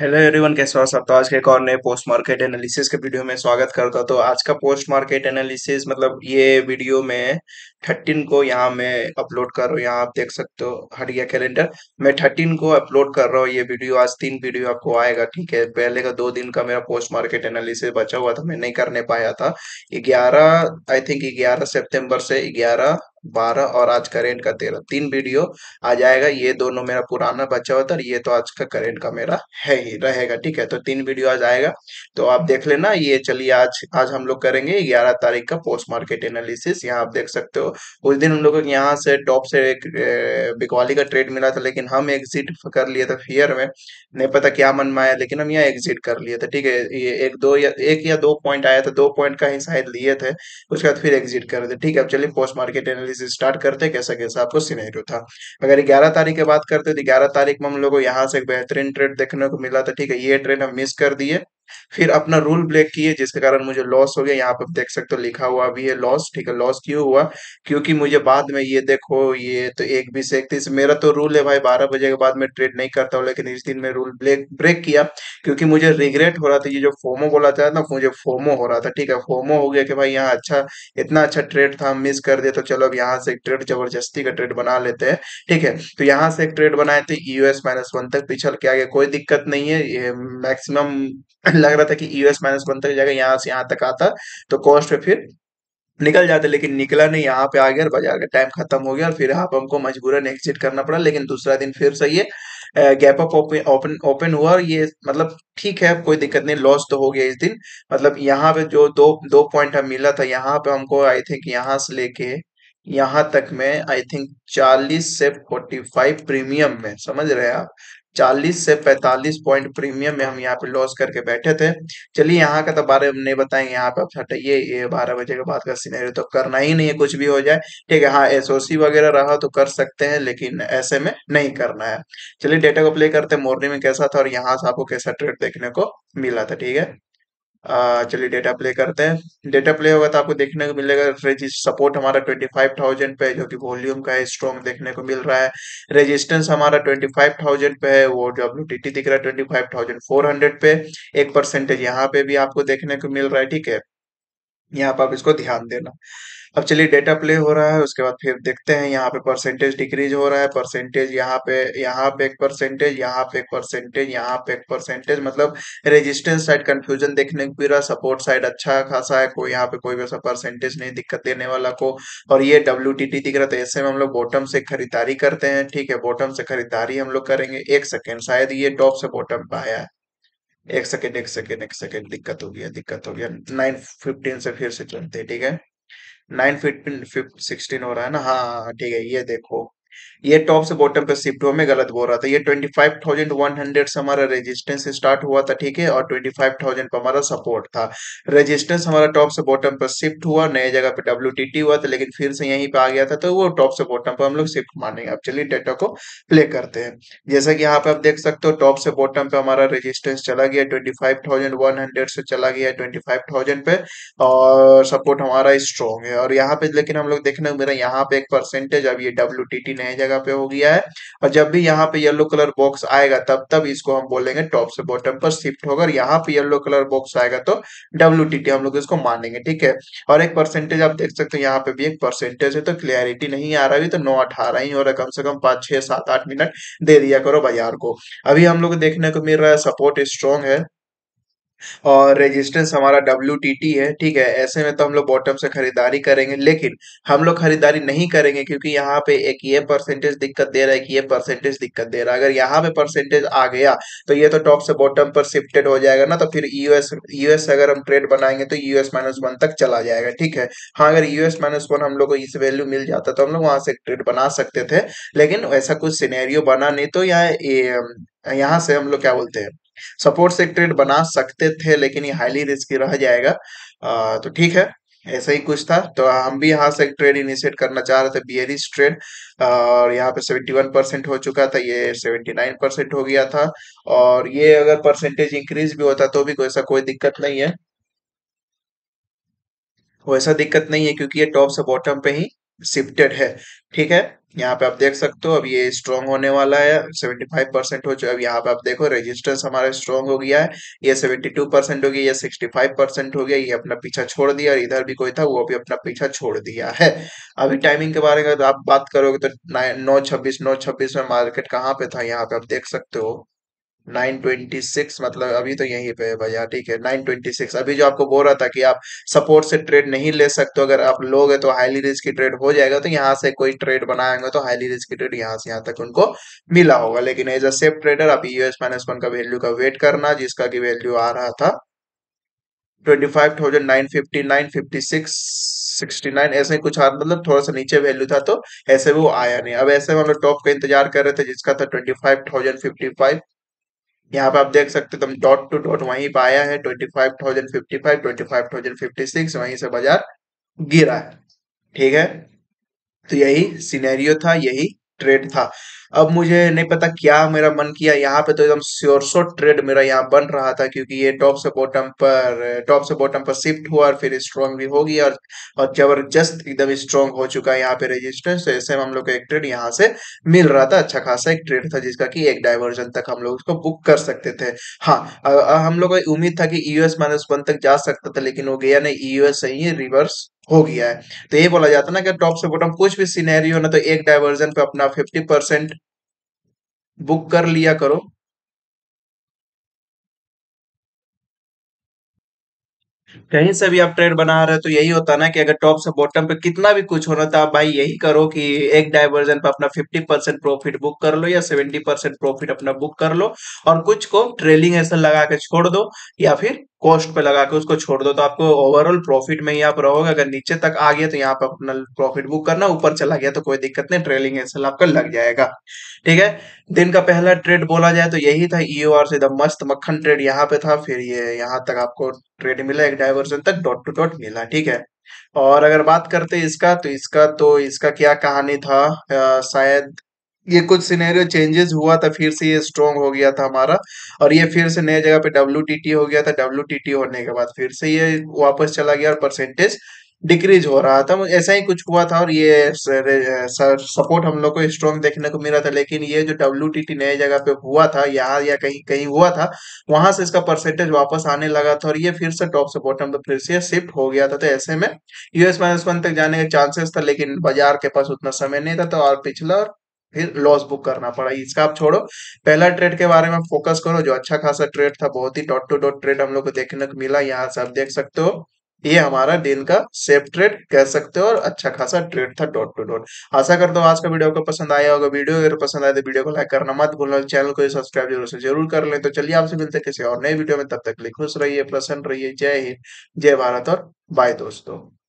hello everyone कैसे हो सब तो आज के एक और नए पोस्ट मार्केट एनालिसिस के वीडियो में स्वागत करता तो आज का पोस्ट मार्केट एनालिसिस मतलब ये वीडियो में थर्टीन को यहाँ मैं अपलोड कर रहा हूँ यहाँ आप देख सकते हो हरिया कैलेंडर मैं थर्टीन को अपलोड कर रहा हूँ ये वीडियो आज तीन वीडियो आपको आएगा ठीक है पहले का दो दिन का मेरा पोस्ट मार्केट एनालिसिस बचा हुआ था मैं नहीं करने पाया था ग्यारह आई थिंक ग्यारह सेप्टेम्बर से ग्यारह बारह और आज करेंट का तेरह तीन वीडियो आ जाएगा ये दोनों मेरा पुराना बचा हुआ था ये तो आज का करेंट का मेरा है ही रहेगा ठीक है तो तीन वीडियो आज आएगा तो आप देख लेना ये चलिए आज आज हम लोग करेंगे ग्यारह तारीख का पोस्ट मार्केट एनालिसिस यहाँ आप देख सकते हो उस दिन हम लोग यहाँ से टॉप से एक बिकवाली का ट्रेड मिला था लेकिन हम एग्जिट कर लिए थे फियर में नहीं पता क्या मन में आया लेकिन हम यहाँ एग्जिट कर लिए थे ठीक है ये एक दो या एक या दो पॉइंट आया था दो पॉइंट का ही शायद लिए थे उसके बाद फिर एग्जिट कर रहे ठीक है अब चलिए post market analysis analysis start करते कैसा कैसा आपको सीनेरियो था अगर ग्यारह तारीख की बात करते तो ग्यारह तारीख में हम लोग को यहाँ से एक बेहतरीन ट्रेड देखने को मिला था ठीक है ये ट्रेड हम मिस कर दिए फिर अपना रूल ब्रेक किए जिसके कारण मुझे लॉस हो गया यहाँ पर देख सकते हो लिखा हुआ भी है लॉस ठीक है लॉस क्यों हुआ क्योंकि मुझे बाद में ये देखो ये तो एक बीस इकतीस मेरा तो रूल है भाई बारह बजे के बाद में ट्रेड नहीं करता हूँ लेकिन इस दिन में रूल ब्रेक ब्रेक किया क्योंकि मुझे रिग्रेट हो रहा था ये जो फोमो बोला था ना मुझे फोमो हो रहा था ठीक है फोमो हो गया कि भाई यहाँ अच्छा इतना अच्छा ट्रेड था मिस कर दिया तो चलो अब यहाँ से एक ट्रेड जबरदस्ती का ट्रेड बना लेते हैं ठीक है तो यहाँ से एक ट्रेड बनाए थे यूएस माइनस वन तक पिछल के आगे कोई दिक्कत नहीं है मैक्सिमम लग रहा था कि यूएस माइनस वन तक जाएगा यहाँ से यहाँ तक आता तो कॉस्ट पे फिर निकल जाते लेकिन निकला नहीं यहाँ पे आ गया और बाजार का टाइम खत्म हो गया और फिर आप हमको मजबूरन एक्सिट करना पड़ा लेकिन दूसरा दिन फिर सही है गैप अप ओपन ओपन हुआ और ये मतलब ठीक है कोई दिक्कत नहीं लॉस तो हो गया इस दिन मतलब यहाँ पे जो दो दो पॉइंट हम मिला था यहाँ पे हमको आई थिंक यहाँ से लेके यहाँ तक में आई थिंक 40 से 45 प्रीमियम में समझ रहे हैं आप चालीस से पैंतालीस पॉइंट प्रीमियम में हम यहाँ पे लॉस करके बैठे थे चलिए यहाँ का तो बारे में नहीं बताएंगे यहाँ पे आप हटाइए ये बारह बजे के बाद का सीनरी तो करना ही नहीं है कुछ भी हो जाए ठीक है हाँ एसओसी वगैरह रहा तो कर सकते हैं लेकिन ऐसे में नहीं करना है चलिए डेटा को प्ले करते मॉर्निंग में कैसा था और यहाँ से आपको कैसा ट्रेड देखने को मिला था ठीक है चलिए डेटा प्ले करते हैं डेटा प्ले होगा तो आपको देखने को मिलेगा रेजिस्ट सपोर्ट हमारा 25,000 पे जो कि वॉल्यूम का है स्ट्रॉन्ग देखने को मिल रहा है रेजिस्टेंस हमारा 25,000 पे है वो जो डब्ल्यू दिख रहा है हंड्रेड पे एक परसेंटेज यहाँ पे भी आपको देखने को मिल रहा है ठीक है यहाँ पर आप इसको ध्यान देना अब चलिए डेटा प्ले हो रहा है उसके बाद फिर देखते हैं यहाँ पे परसेंटेज डिक्रीज हो रहा है परसेंटेज यहाँ पे यहाँ पे एक परसेंटेज यहाँ पे एक परसेंटेज यहाँ पे एक परसेंटेज मतलब रेजिस्टेंस साइड कंफ्यूजन देखने को रहा सपोर्ट साइड अच्छा खासा है कोई यहाँ पे कोई वैसा परसेंटेज नहीं दिक्कत देने वाला को और ये डब्ल्यू दिख रहा था ऐसे में हम लोग बॉटम से खरीदारी करते हैं ठीक है बॉटम से खरीदारी हम लोग करेंगे एक सेकेंड शायद ये टॉप से बॉटम पे आया है एक सेकेंड एक सेकेंड एक सेकेंड दिक्कत हो गया दिक्कत हो गया नाइन फिफ्टीन से फिर से चलते ठीक है नाइन फिफ्टीन सिक्सटीन हो रहा है ना हाँ ठीक है ये देखो ये टॉप से बॉटम पे शिफ्ट हुआ मैं गलत बोल रहा था ये 25,100 से हमारा रेजिस्टेंस स्टार्ट हुआ था ठीक है और 25,000 पर हमारा सपोर्ट था रेजिस्टेंस हमारा टॉप से बॉटम पर शिफ्ट हुआ नए जगह पे डब्ल्यू हुआ था लेकिन फिर से यहीं पे आ गया था तो वो टॉप से बॉटम पर हम लोग शिफ्ट मानेंगे अब चलिए डेटा को प्ले करते हैं जैसा कि यहाँ पे आप देख सकते हो टॉप से बॉटम पे हमारा रेजिस्टेंस चला गया ट्वेंटी से चला गया ट्वेंटी पे और सपोर्ट हमारा स्ट्रॉन्ग है और यहाँ पे लेकिन हम लोग देखने को मेरा यहाँ पे एक परसेंटेज अब ये डब्ल्यू नए नई जगह पे हो गया है और जब भी यहाँ पे येलो कलर बॉक्स आएगा तब तब इसको हम बोलेंगे टॉप से बॉटम पर शिफ्ट होकर यहाँ पे येलो कलर बॉक्स आएगा तो डब्ल्यू हम लोग इसको मानेंगे ठीक है और एक परसेंटेज आप देख सकते हो यहाँ पे भी एक परसेंटेज है तो क्लियरिटी नहीं आ रही तो नौ अठारह ही हो रहा कम से कम पांच छह सात आठ मिनट दे दिया करो बाजार को अभी हम लोग देखने को मिल रहा है सपोर्ट स्ट्रॉन्ग है और रेजिस्टेंस हमारा डब्ल्यू है ठीक है ऐसे में तो हम लोग बॉटम से खरीदारी करेंगे लेकिन हम लोग खरीदारी नहीं करेंगे क्योंकि यहाँ पे एक ये परसेंटेज दिक्कत दे रहा है कि ये परसेंटेज दिक्कत दे रहा है अगर यहाँ पे परसेंटेज आ गया तो ये तो टॉप से बॉटम पर शिफ्टेड हो जाएगा ना तो फिर यूएस यूएस अगर हम ट्रेड बनाएंगे तो यूएस माइनस वन तक चला जाएगा ठीक है हाँ अगर यूएस माइनस वन हम लोग को इस वैल्यू मिल जाता तो हम लोग वहां से ट्रेड बना सकते थे लेकिन ऐसा कुछ सिनेरियो बना नहीं तो यहाँ यहाँ से हम लोग क्या बोलते हैं सपोर्ट से ट्रेड बना सकते थे लेकिन ये हाईली रिस्की रह जाएगा आ, तो ठीक है ऐसा ही कुछ था तो हम भी यहाँ से ट्रेड इनिशिएट करना चाह रहे थे बी ट्रेड और यहाँ पे 71 परसेंट हो चुका था ये 79 परसेंट हो गया था और ये अगर परसेंटेज इंक्रीज भी होता तो भी कोई ऐसा कोई दिक्कत नहीं है वैसा दिक्कत नहीं है क्योंकि ये टॉप से बॉटम पे ही शिफ्टेड है ठीक है यहाँ पे आप देख सकते हो अब ये स्ट्रॉन्ग होने वाला है 75 परसेंट हो चुका अब यहाँ पे आप देखो रेजिस्टेंस हमारा स्ट्रॉन्ग हो गया है ये 72 परसेंट हो गया ये 65 परसेंट हो गया ये अपना पीछा छोड़ दिया और इधर भी कोई था वो भी अपना पीछा छोड़ दिया है अभी टाइमिंग के बारे में तो आप बात करोगे तो नौ छब्बीस नौ छब्बीस में मार्केट कहाँ पे था यहाँ पे आप देख सकते हो 926 मतलब अभी तो यहीं पे है भैया ठीक है 926 अभी जो आपको बोल रहा था कि आप सपोर्ट से ट्रेड नहीं ले सकते अगर आप लोगे तो हाईली रिस्क की ट्रेड हो जाएगा तो यहाँ से कोई ट्रेड बनाएंगे तो हाईली रिस्क की ट्रेड यहाँ से यहाँ तक उनको मिला होगा लेकिन एज अ सेफ ट्रेडर आप यूएस माइनस वन का वैल्यू का वेट करना जिसका की वैल्यू आ रहा था twenty five thousand nine fifty nine fifty six 69 ऐसे कुछ मतलब थोड़ा सा नीचे वैल्यू था तो ऐसे वो आया नहीं अब ऐसे हम लोग टॉप का इंतजार कर रहे थे जिसका था 25,055 यहाँ पे आप देख सकते हो तो डॉट टू डॉट वहीं पे आया है twenty five thousand fifty five twenty five thousand fifty six वहीं से बाजार गिरा है ठीक है तो यही सिनेरियो था यही ट्रेड था अब मुझे नहीं पता क्या मेरा मन किया यहाँ पे तो एकदम श्योर शोर ट्रेड मेरा यहाँ बन रहा था क्योंकि ये टॉप से बॉटम पर टॉप से बॉटम पर शिफ्ट हुआ और फिर स्ट्रॉन्ग भी हो गया और, और जबरदस्त एकदम स्ट्रॉन्ग हो चुका है यहाँ पे रजिस्टेंस तो ऐसे हम लोग को एक ट्रेड यहाँ से मिल रहा था अच्छा खासा एक ट्रेड था जिसका की एक डाइवर्जन तक हम लोग उसको बुक कर सकते थे हाँ हम लोग को उम्मीद था कि यूएस माइनस वन तक जा सकता था लेकिन वो गया नहीं यूएस सही रिवर्स हो गया है तो ये बोला जाता है ना कि टॉप से बॉटम कुछ भी सीनेरियो ना तो एक डायवर्जन पे अपना फिफ्टी परसेंट बुक कर लिया करो कहीं से भी आप ट्रेड बना रहे हो तो यही होता ना कि अगर टॉप से बॉटम पे कितना भी कुछ होना था तो आप भाई यही करो कि एक डायवर्जन पे अपना 50 परसेंट प्रॉफिट बुक कर लो या 70 परसेंट प्रॉफिट अपना बुक कर लो और कुछ को ट्रेलिंग ऐसा लगा के छोड़ दो या फिर कॉस्ट पे लगा के उसको छोड़ दो तो आपको ओवरऑल प्रॉफिट में ही आप रहोगे अगर नीचे तक आ गया तो यहाँ पर अपना प्रॉफिट बुक करना ऊपर चला गया तो कोई दिक्कत नहीं ट्रेलिंग एसल आपका लग जाएगा ठीक है दिन का पहला ट्रेड बोला जाए तो यही था ईओ आर एकदम मस्त मक्खन ट्रेड यहाँ पे था फिर ये यहाँ तक आपको ट्रेड मिला एक डाइवर्जन तक डॉट टू डॉट मिला ठीक है और अगर बात करते इसका तो इसका तो इसका क्या कहानी था शायद ये कुछ सिनेरियो चेंजेस हुआ था फिर से ये स्ट्रॉन्ग हो गया था हमारा और ये फिर से नए जगह पे डब्ल्यू हो गया था डब्ल्यू होने के बाद फिर से ये वापस चला गया और परसेंटेज डिक्रीज हो रहा था ऐसा ही कुछ हुआ था और ये सपोर्ट हम लोग को स्ट्रॉन्ग देखने को मिला था लेकिन ये जो डब्ल्यू नए जगह पे हुआ था यहाँ या कहीं कहीं हुआ था वहां से इसका परसेंटेज वापस आने लगा था और ये फिर से टॉप से बॉटम पे फिर से शिफ्ट हो गया था तो ऐसे में यूएस माइनस वन तक जाने का चांसेस था लेकिन बाजार के पास उतना समय नहीं था तो और पिछला और फिर लॉस बुक करना पड़ा इसका आप छोड़ो पहला ट्रेड के बारे में फोकस करो जो अच्छा खासा ट्रेड था बहुत ही डॉट टू डॉट ट्रेड हम लोग को देखने को मिला यहाँ से आप देख सकते हो ये हमारा दिन का सेफ ट्रेड कह सकते हो और अच्छा खासा ट्रेड था डॉट टू डॉट आशा करता हूँ आज का वीडियो को पसंद आया होगा वीडियो अगर पसंद आए तो वीडियो को लाइक करना मत भूलना चैनल को सब्सक्राइब जरूर से जरूर कर ले तो चलिए आपसे मिलते किसी और नए वीडियो में तब तक लिए खुश रहिए प्रसन्न रहिए जय हिंद जय भारत और बाय दोस्तों